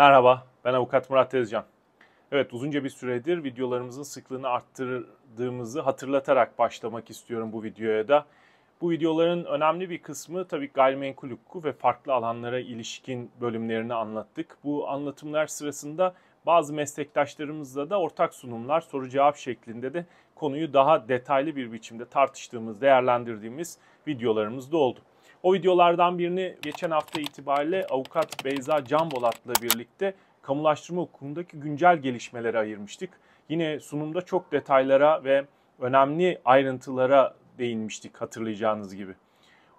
Merhaba, ben avukat Murat Tezcan. Evet, uzunca bir süredir videolarımızın sıklığını arttırdığımızı hatırlatarak başlamak istiyorum bu videoya da. Bu videoların önemli bir kısmı tabii gayrimenkul hukuku ve farklı alanlara ilişkin bölümlerini anlattık. Bu anlatımlar sırasında bazı meslektaşlarımızla da ortak sunumlar, soru cevap şeklinde de konuyu daha detaylı bir biçimde tartıştığımız, değerlendirdiğimiz videolarımız da oldu. O videolardan birini geçen hafta itibariyle avukat Beyza Canbolatla birlikte kamulaştırma hukukundaki güncel gelişmeleri ayırmıştık. Yine sunumda çok detaylara ve önemli ayrıntılara değinmiştik hatırlayacağınız gibi.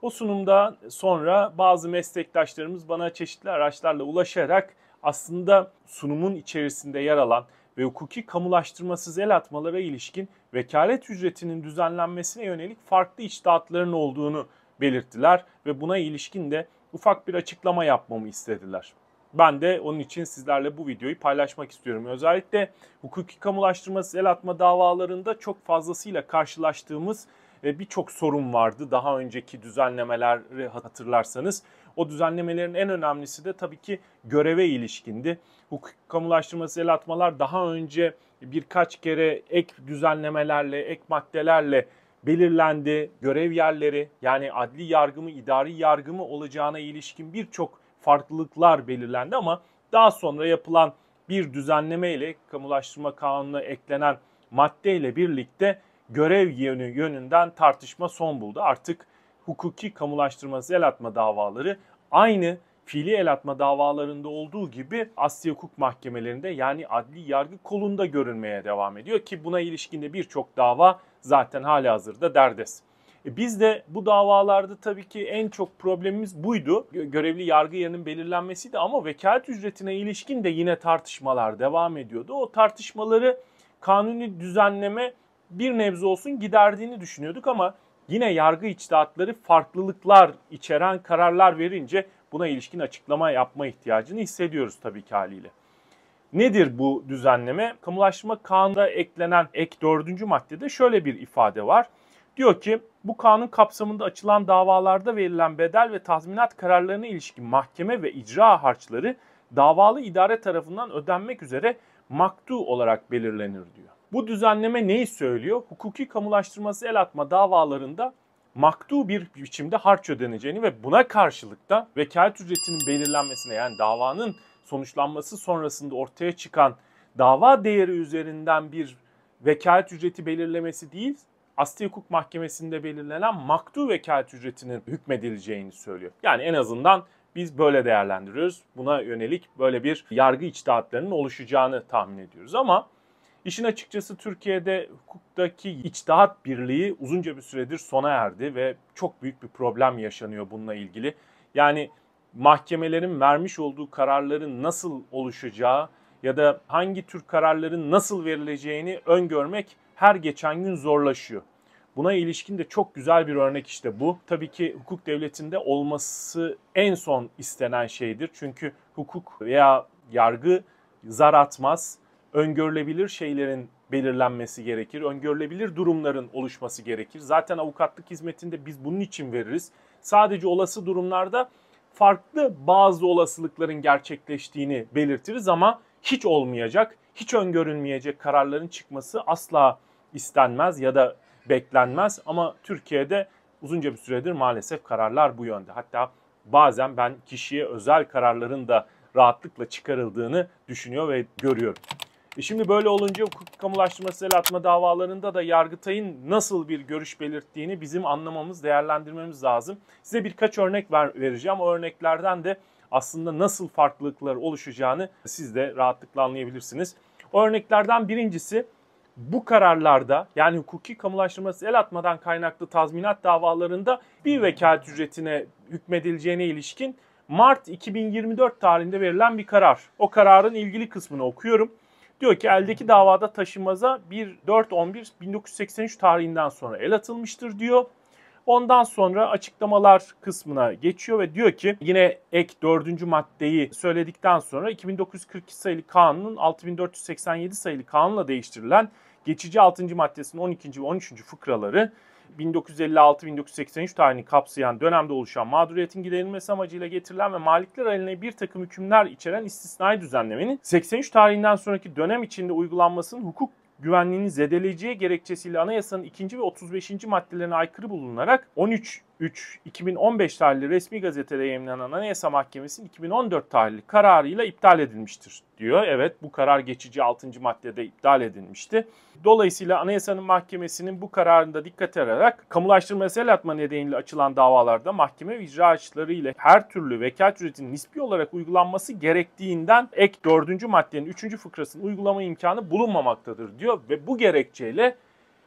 O sunumda sonra bazı meslektaşlarımız bana çeşitli araçlarla ulaşarak aslında sunumun içerisinde yer alan ve hukuki kamulaştırmasız el atmalara ilişkin vekalet ücretinin düzenlenmesine yönelik farklı içtihatların olduğunu belirttiler ve buna ilişkin de ufak bir açıklama yapmamı istediler. Ben de onun için sizlerle bu videoyu paylaşmak istiyorum. Özellikle hukuki kamulaştırması el atma davalarında çok fazlasıyla karşılaştığımız e, birçok sorun vardı. Daha önceki düzenlemeleri hatırlarsanız o düzenlemelerin en önemlisi de tabii ki göreve ilişkindi. Hukuk kamulaştırması el atmalar daha önce birkaç kere ek düzenlemelerle, ek maddelerle belirlendi. Görev yerleri yani adli yargımı idari yargımı olacağına ilişkin birçok farklılıklar belirlendi ama daha sonra yapılan bir düzenleme ile kamulaştırma Kanunu eklenen madde ile birlikte görev yönü yönünden tartışma son buldu. Artık hukuki kamulaştırma atma davaları aynı fiili el atma davalarında olduğu gibi Asya hukuk mahkemelerinde yani adli yargı kolunda görünmeye devam ediyor ki buna ilişkinde birçok dava zaten hala hazırda derdes. E, biz de bu davalarda tabii ki en çok problemimiz buydu. Görevli yargı yerinin belirlenmesiydi ama vekalet ücretine ilişkin de yine tartışmalar devam ediyordu. O tartışmaları kanuni düzenleme bir nebze olsun giderdiğini düşünüyorduk ama yine yargı içtihatları farklılıklar içeren kararlar verince buna ilişkin açıklama yapma ihtiyacını hissediyoruz tabii ki haliyle. Nedir bu düzenleme? Kamulaştırma kanunda eklenen ek dördüncü maddede şöyle bir ifade var. Diyor ki bu kanun kapsamında açılan davalarda verilen bedel ve tazminat kararlarına ilişkin mahkeme ve icra harçları davalı idare tarafından ödenmek üzere maktu olarak belirlenir diyor. Bu düzenleme neyi söylüyor? Hukuki kamulaştırması el atma davalarında maktu bir biçimde harç ödeneceğini ve buna karşılık da vekalet ücretinin belirlenmesine yani davanın sonuçlanması sonrasında ortaya çıkan dava değeri üzerinden bir vekalet ücreti belirlemesi değil, Asli Hukuk Mahkemesi'nde belirlenen maktu vekalet ücretinin hükmedileceğini söylüyor. Yani en azından biz böyle değerlendiriyoruz. Buna yönelik böyle bir yargı içtihatlarının oluşacağını tahmin ediyoruz ama İşin açıkçası Türkiye'de hukuktaki içtihat birliği uzunca bir süredir sona erdi ve çok büyük bir problem yaşanıyor bununla ilgili. Yani mahkemelerin vermiş olduğu kararların nasıl oluşacağı ya da hangi tür kararların nasıl verileceğini öngörmek her geçen gün zorlaşıyor. Buna ilişkin de çok güzel bir örnek işte bu. Tabii ki hukuk devletinde olması en son istenen şeydir. Çünkü hukuk veya yargı zar atmaz, öngörülebilir şeylerin belirlenmesi gerekir. Öngörülebilir durumların oluşması gerekir. Zaten avukatlık hizmetinde biz bunun için veririz. Sadece olası durumlarda farklı bazı olasılıkların gerçekleştiğini belirtiriz ama hiç olmayacak, hiç öngörülmeyecek kararların çıkması asla istenmez ya da beklenmez ama Türkiye'de uzunca bir süredir maalesef kararlar bu yönde. Hatta bazen ben kişiye özel kararların da rahatlıkla çıkarıldığını düşünüyor ve görüyorum. E şimdi böyle olunca hukuk kamulaştırması el atma davalarında da Yargıtay'ın nasıl bir görüş belirttiğini bizim anlamamız, değerlendirmemiz lazım. Size birkaç örnek ver, vereceğim. O örneklerden de aslında nasıl farklılıklar oluşacağını siz de rahatlıkla anlayabilirsiniz. O örneklerden birincisi bu kararlarda yani hukuki kamulaştırması el atmadan kaynaklı tazminat davalarında bir vekalet ücretine hükmedileceğine ilişkin Mart 2024 tarihinde verilen bir karar. O kararın ilgili kısmını okuyorum. Diyor ki eldeki davada taşımaza 1983 tarihinden sonra el atılmıştır diyor. Ondan sonra açıklamalar kısmına geçiyor ve diyor ki yine ek dördüncü maddeyi söyledikten sonra 2942 sayılı kanunun 6487 sayılı kanunla değiştirilen geçici 6. maddesinin 12. ve 13. fıkraları 1956-1983 tarihini kapsayan dönemde oluşan mağduriyetin giderilmesi amacıyla getirilen ve malikler aleyhine bir takım hükümler içeren istisnai düzenlemenin 83 tarihinden sonraki dönem içinde uygulanmasının hukuk güvenliğini zedeleyeceği gerekçesiyle anayasanın 2. ve 35. maddelerine aykırı bulunarak 13 3 2015 tarihli resmi gazetede yayınlanan Anayasa Mahkemesi'nin 2014 tarihli kararıyla iptal edilmiştir diyor. Evet bu karar geçici 6. maddede iptal edilmişti. Dolayısıyla Anayasa'nın Mahkemesi'nin bu kararında dikkat alarak kamulaştırma el atma nedeniyle açılan davalarda mahkeme ve icra açıları ile her türlü vekalet ücretinin nispi olarak uygulanması gerektiğinden ek 4. maddenin 3. fıkrasının uygulama imkanı bulunmamaktadır diyor ve bu gerekçeyle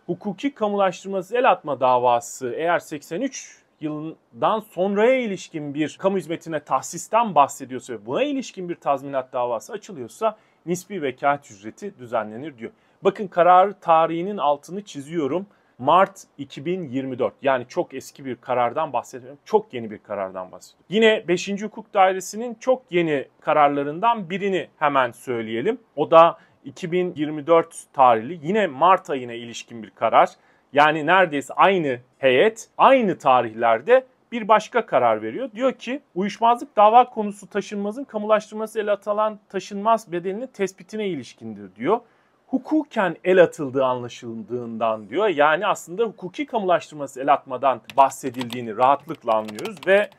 hukuki kamulaştırması el atma davası eğer 83 yılından sonraya ilişkin bir kamu hizmetine tahsisten bahsediyorsa ve buna ilişkin bir tazminat davası açılıyorsa nispi vekalet ücreti düzenlenir diyor. Bakın karar tarihinin altını çiziyorum. Mart 2024 yani çok eski bir karardan bahsediyorum. Çok yeni bir karardan bahsediyorum. Yine 5. Hukuk Dairesi'nin çok yeni kararlarından birini hemen söyleyelim. O da 2024 tarihli yine Mart ayına ilişkin bir karar yani neredeyse aynı heyet aynı tarihlerde bir başka karar veriyor. Diyor ki uyuşmazlık dava konusu taşınmazın kamulaştırması ele atılan taşınmaz bedelinin tespitine ilişkindir diyor. Hukuken el atıldığı anlaşıldığından diyor. Yani aslında hukuki kamulaştırması el atmadan bahsedildiğini rahatlıkla anlıyoruz ve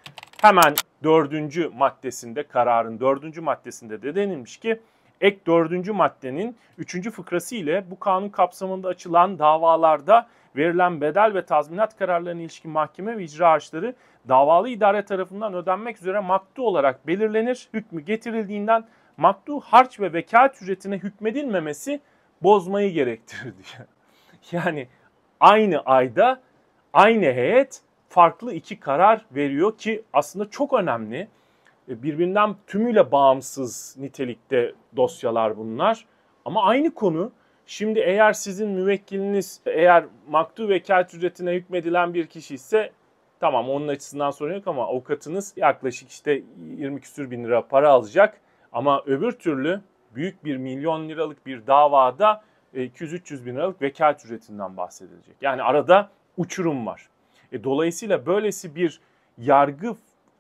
hemen dördüncü maddesinde kararın dördüncü maddesinde de denilmiş ki ek dördüncü maddenin üçüncü fıkrası ile bu kanun kapsamında açılan davalarda verilen bedel ve tazminat kararlarına ilişkin mahkeme ve icra harçları davalı idare tarafından ödenmek üzere maktu olarak belirlenir. Hükmü getirildiğinden maktu harç ve vekalet ücretine hükmedilmemesi bozmayı gerektirir diye. Yani aynı ayda aynı heyet farklı iki karar veriyor ki aslında çok önemli. E, birbirinden tümüyle bağımsız nitelikte dosyalar bunlar. Ama aynı konu şimdi eğer sizin müvekkiliniz eğer maktu vekalet ücretine hükmedilen bir kişi ise tamam onun açısından sorun yok ama avukatınız yaklaşık işte 20 küsür bin lira para alacak. Ama öbür türlü büyük bir milyon liralık bir davada 200-300 e, bin liralık vekalet ücretinden bahsedilecek. Yani arada uçurum var. E, dolayısıyla böylesi bir yargı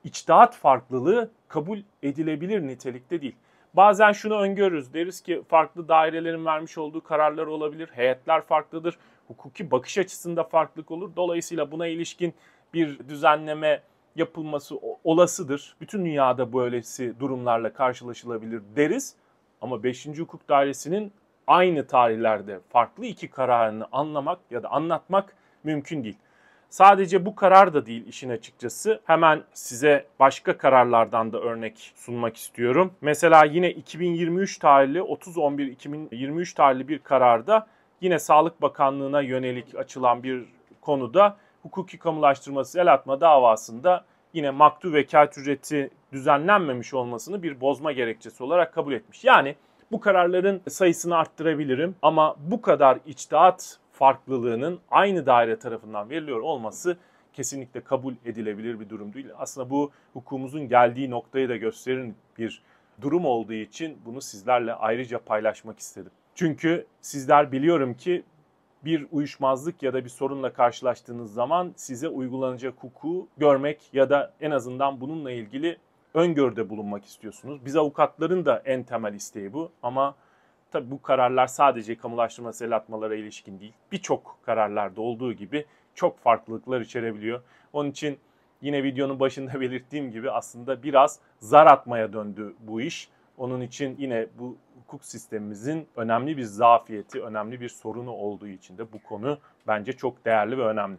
içtihat farklılığı kabul edilebilir nitelikte değil. Bazen şunu öngörürüz. Deriz ki farklı dairelerin vermiş olduğu kararlar olabilir. Heyetler farklıdır. Hukuki bakış açısında farklılık olur. Dolayısıyla buna ilişkin bir düzenleme yapılması olasıdır. Bütün dünyada böylesi durumlarla karşılaşılabilir deriz. Ama 5. Hukuk Dairesi'nin aynı tarihlerde farklı iki kararını anlamak ya da anlatmak mümkün değil. Sadece bu karar da değil işin açıkçası. Hemen size başka kararlardan da örnek sunmak istiyorum. Mesela yine 2023 tarihli 2023 tarihli bir kararda yine Sağlık Bakanlığı'na yönelik açılan bir konuda hukuki kamulaştırması el atma davasında yine maktu vekalet ücreti düzenlenmemiş olmasını bir bozma gerekçesi olarak kabul etmiş. Yani bu kararların sayısını arttırabilirim ama bu kadar içtihat farklılığının aynı daire tarafından veriliyor olması kesinlikle kabul edilebilir bir durum değil. Aslında bu hukukumuzun geldiği noktayı da gösteren bir durum olduğu için bunu sizlerle ayrıca paylaşmak istedim. Çünkü sizler biliyorum ki bir uyuşmazlık ya da bir sorunla karşılaştığınız zaman size uygulanacak hukuku görmek ya da en azından bununla ilgili öngörde bulunmak istiyorsunuz. Biz avukatların da en temel isteği bu ama Tabi bu kararlar sadece kamulaştırma selatmalara ilişkin değil. Birçok kararlarda olduğu gibi çok farklılıklar içerebiliyor. Onun için yine videonun başında belirttiğim gibi aslında biraz zar atmaya döndü bu iş. Onun için yine bu hukuk sistemimizin önemli bir zafiyeti, önemli bir sorunu olduğu için de bu konu bence çok değerli ve önemli.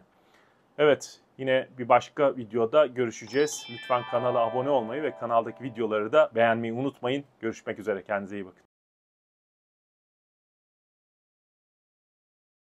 Evet, yine bir başka videoda görüşeceğiz. Lütfen kanala abone olmayı ve kanaldaki videoları da beğenmeyi unutmayın. Görüşmek üzere, kendinize iyi bakın.